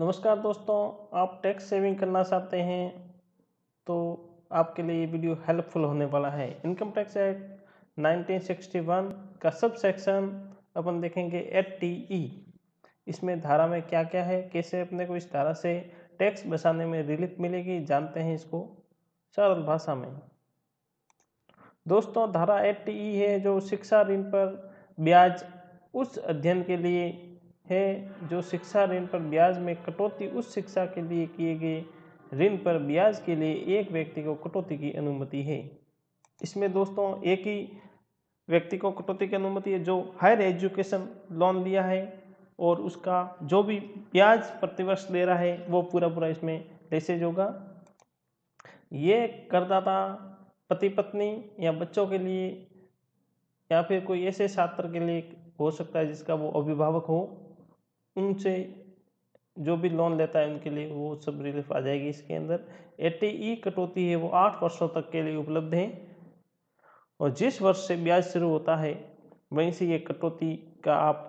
नमस्कार दोस्तों आप टैक्स सेविंग करना चाहते हैं तो आपके लिए ये वीडियो हेल्पफुल होने वाला है इनकम टैक्स एक्ट 1961 का सब सेक्शन अपन देखेंगे एट टी ई इसमें धारा में क्या क्या है कैसे अपने को इस धारा से टैक्स बचाने में रिलीफ मिलेगी जानते हैं इसको सरल भाषा में दोस्तों धारा एट टी ई है जो शिक्षा ऋण पर ब्याज उस अध्ययन के लिए है जो शिक्षा ऋण पर ब्याज में कटौती उस शिक्षा के लिए किए गए ऋण पर ब्याज के लिए एक व्यक्ति को कटौती की अनुमति है इसमें दोस्तों एक ही व्यक्ति को कटौती की अनुमति है जो हायर एजुकेशन लोन लिया है और उसका जो भी ब्याज प्रतिवर्ष ले रहा है वो पूरा पूरा इसमें लेसेज होगा ये करदाता पति पत्नी या बच्चों के लिए या फिर कोई ऐसे छात्र के लिए हो सकता है जिसका वो अभिभावक हो उनसे जो भी लोन लेता है उनके लिए वो सब रिलीफ आ जाएगी इसके अंदर ए ई e कटौती है वो आठ वर्षों तक के लिए उपलब्ध है और जिस वर्ष से ब्याज शुरू होता है वहीं से ये कटौती का आप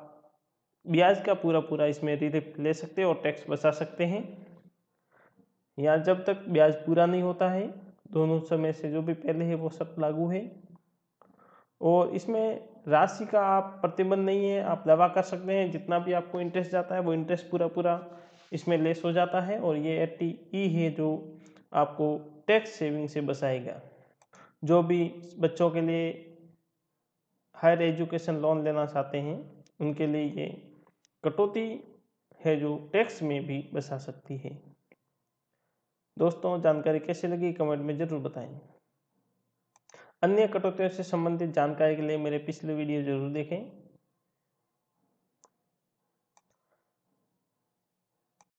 ब्याज का पूरा पूरा इसमें रिलीफ ले सकते हैं और टैक्स बचा सकते हैं या जब तक ब्याज पूरा नहीं होता है दोनों समय से जो भी पहले है वो सब लागू है और इसमें राशि का आप प्रतिबंध नहीं है आप दवा कर सकते हैं जितना भी आपको इंटरेस्ट जाता है वो इंटरेस्ट पूरा पूरा इसमें लेस हो जाता है और ये एट्टी ई e है जो आपको टैक्स सेविंग से बचाएगा जो भी बच्चों के लिए हायर एजुकेशन लोन लेना चाहते हैं उनके लिए ये कटौती है जो टैक्स में भी बचा सकती है दोस्तों जानकारी कैसे लगी कमेंट में ज़रूर बताएं अन्य कटौतियों से संबंधित जानकारी के लिए मेरे पिछले वीडियो जरूर देखें